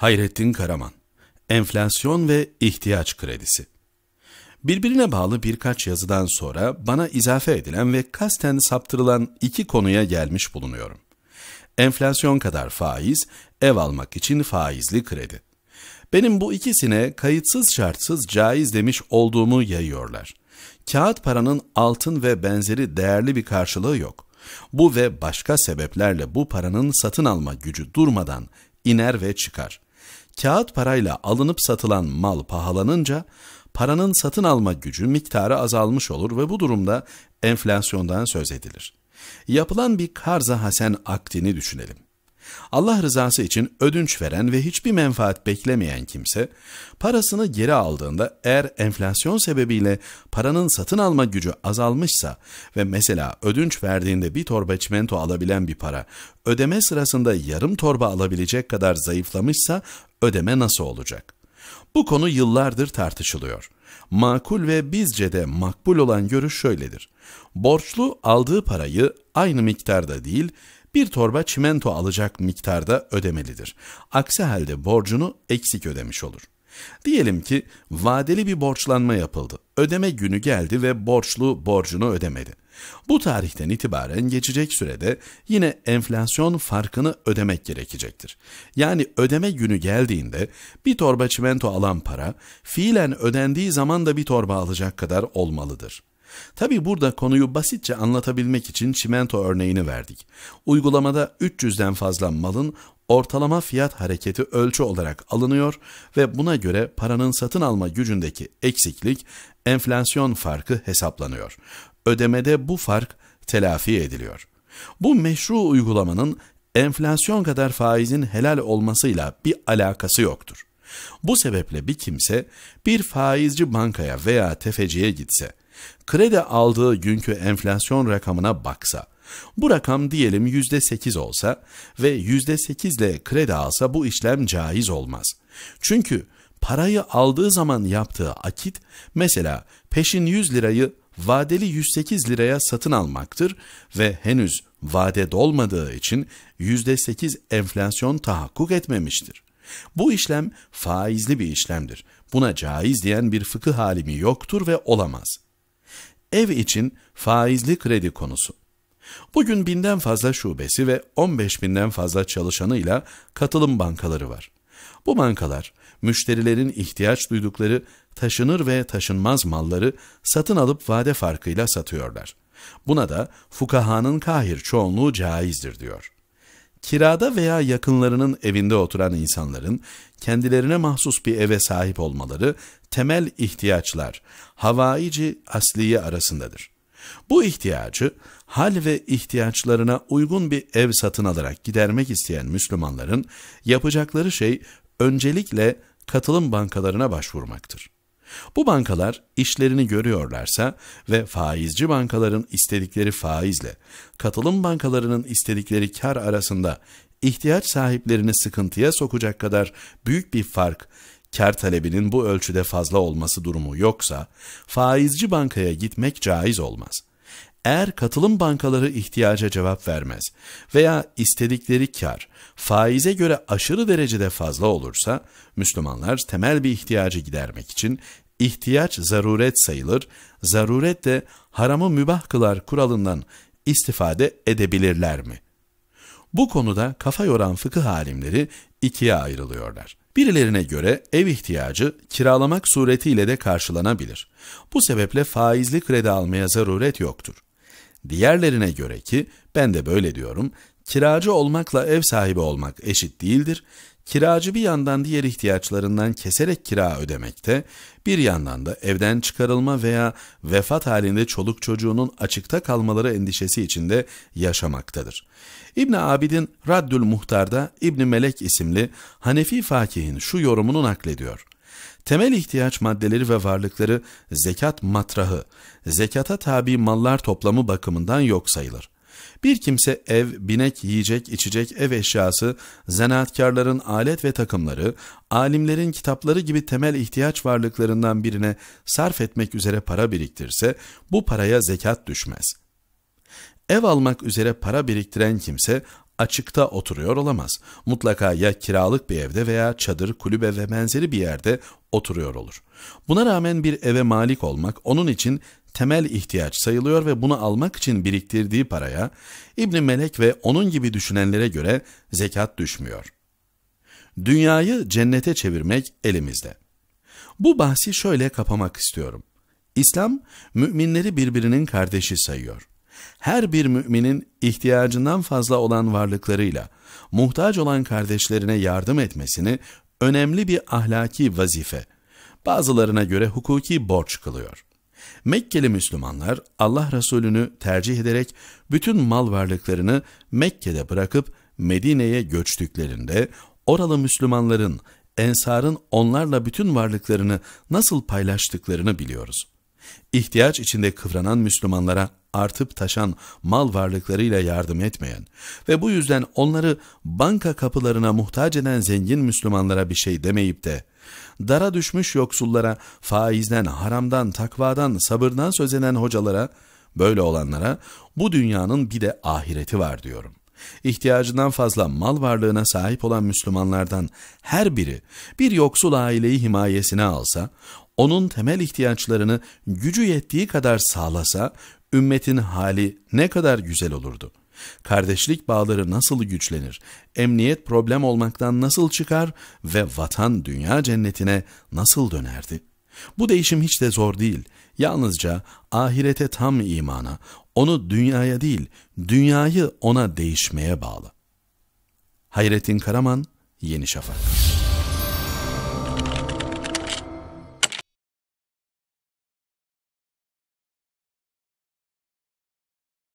Hayrettin Karaman Enflasyon ve İhtiyaç Kredisi Birbirine bağlı birkaç yazıdan sonra bana izafe edilen ve kasten saptırılan iki konuya gelmiş bulunuyorum. Enflasyon kadar faiz, ev almak için faizli kredi. Benim bu ikisine kayıtsız şartsız caiz demiş olduğumu yayıyorlar. Kağıt paranın altın ve benzeri değerli bir karşılığı yok. Bu ve başka sebeplerle bu paranın satın alma gücü durmadan iner ve çıkar. Kağıt parayla alınıp satılan mal pahalanınca paranın satın alma gücü miktarı azalmış olur ve bu durumda enflasyondan söz edilir. Yapılan bir karza hasen aktini düşünelim. Allah rızası için ödünç veren ve hiçbir menfaat beklemeyen kimse, parasını geri aldığında eğer enflasyon sebebiyle paranın satın alma gücü azalmışsa ve mesela ödünç verdiğinde bir torba çimento alabilen bir para, ödeme sırasında yarım torba alabilecek kadar zayıflamışsa ödeme nasıl olacak? Bu konu yıllardır tartışılıyor. Makul ve bizce de makbul olan görüş şöyledir. Borçlu aldığı parayı aynı miktarda değil, bir torba çimento alacak miktarda ödemelidir. Aksi halde borcunu eksik ödemiş olur. Diyelim ki vadeli bir borçlanma yapıldı. Ödeme günü geldi ve borçlu borcunu ödemedi. Bu tarihten itibaren geçecek sürede yine enflasyon farkını ödemek gerekecektir. Yani ödeme günü geldiğinde bir torba çimento alan para fiilen ödendiği zaman da bir torba alacak kadar olmalıdır. Tabi burada konuyu basitçe anlatabilmek için çimento örneğini verdik. Uygulamada 300'den fazla malın ortalama fiyat hareketi ölçü olarak alınıyor ve buna göre paranın satın alma gücündeki eksiklik enflasyon farkı hesaplanıyor. Ödemede bu fark telafi ediliyor. Bu meşru uygulamanın enflasyon kadar faizin helal olmasıyla bir alakası yoktur. Bu sebeple bir kimse bir faizci bankaya veya tefeciye gitse, kredi aldığı günkü enflasyon rakamına baksa, bu rakam diyelim %8 olsa ve %8 ile kredi alsa bu işlem caiz olmaz. Çünkü parayı aldığı zaman yaptığı akit, mesela peşin 100 lirayı vadeli 108 liraya satın almaktır ve henüz vade dolmadığı için %8 enflasyon tahakkuk etmemiştir. Bu işlem faizli bir işlemdir. Buna caiz diyen bir fıkıh halimi yoktur ve olamaz.'' Ev için faizli kredi konusu. Bugün binden fazla şubesi ve 15 binden fazla çalışanıyla katılım bankaları var. Bu bankalar müşterilerin ihtiyaç duydukları taşınır ve taşınmaz malları satın alıp vade farkıyla satıyorlar. Buna da fukahanın kahir çoğunluğu caizdir diyor. Kirada veya yakınlarının evinde oturan insanların kendilerine mahsus bir eve sahip olmaları temel ihtiyaçlar havaici asliye arasındadır. Bu ihtiyacı hal ve ihtiyaçlarına uygun bir ev satın alarak gidermek isteyen Müslümanların yapacakları şey öncelikle katılım bankalarına başvurmaktır. Bu bankalar işlerini görüyorlarsa ve faizci bankaların istedikleri faizle katılım bankalarının istedikleri kar arasında ihtiyaç sahiplerini sıkıntıya sokacak kadar büyük bir fark kar talebinin bu ölçüde fazla olması durumu yoksa faizci bankaya gitmek caiz olmaz. Eğer katılım bankaları ihtiyaca cevap vermez veya istedikleri kar faize göre aşırı derecede fazla olursa Müslümanlar temel bir ihtiyacı gidermek için ihtiyaç zaruret sayılır, zaruret de haramı mübah kılar kuralından istifade edebilirler mi? Bu konuda kafa yoran fıkıh alimleri ikiye ayrılıyorlar. Birilerine göre ev ihtiyacı kiralamak suretiyle de karşılanabilir. Bu sebeple faizli kredi almaya zaruret yoktur. Diğerlerine göre ki, ben de böyle diyorum, kiracı olmakla ev sahibi olmak eşit değildir, Kiracı bir yandan diğer ihtiyaçlarından keserek kira ödemekte, bir yandan da evden çıkarılma veya vefat halinde çoluk çocuğunun açıkta kalmaları endişesi içinde yaşamaktadır. İbn Abidin Raddül Muhtar'da İbn Melek isimli Hanefi fakihin şu yorumunu naklediyor. Temel ihtiyaç maddeleri ve varlıkları zekat matrahı, zekata tabi mallar toplamı bakımından yok sayılır. Bir kimse ev, binek, yiyecek, içecek, ev eşyası, zanaatkarların alet ve takımları, alimlerin kitapları gibi temel ihtiyaç varlıklarından birine sarf etmek üzere para biriktirse bu paraya zekat düşmez. Ev almak üzere para biriktiren kimse açıkta oturuyor olamaz. Mutlaka ya kiralık bir evde veya çadır, kulübe ve benzeri bir yerde oturuyor olur. Buna rağmen bir eve malik olmak onun için temel ihtiyaç sayılıyor ve bunu almak için biriktirdiği paraya İbn Melek ve onun gibi düşünenlere göre zekat düşmüyor. Dünyayı cennete çevirmek elimizde. Bu bahsi şöyle kapamak istiyorum. İslam müminleri birbirinin kardeşi sayıyor. Her bir müminin ihtiyacından fazla olan varlıklarıyla muhtaç olan kardeşlerine yardım etmesini önemli bir ahlaki vazife, bazılarına göre hukuki borç kılıyor. Mekkeli Müslümanlar Allah Resulü'nü tercih ederek bütün mal varlıklarını Mekke'de bırakıp Medine'ye göçtüklerinde oralı Müslümanların Ensar'ın onlarla bütün varlıklarını nasıl paylaştıklarını biliyoruz. İhtiyaç içinde kıvranan Müslümanlara artıp taşan mal varlıklarıyla yardım etmeyen ve bu yüzden onları banka kapılarına muhtaç eden zengin Müslümanlara bir şey demeyip de, dara düşmüş yoksullara faizden, haramdan, takvadan, sabırdan söz eden hocalara, böyle olanlara bu dünyanın bir de ahireti var diyorum. İhtiyacından fazla mal varlığına sahip olan Müslümanlardan her biri bir yoksul aileyi himayesine alsa, onun temel ihtiyaçlarını gücü yettiği kadar sağlasa, ümmetin hali ne kadar güzel olurdu. Kardeşlik bağları nasıl güçlenir, emniyet problem olmaktan nasıl çıkar ve vatan dünya cennetine nasıl dönerdi? Bu değişim hiç de zor değil. Yalnızca ahirete tam imana, onu dünyaya değil, dünyayı ona değişmeye bağlı. Hayrettin Karaman, Yeni Şafak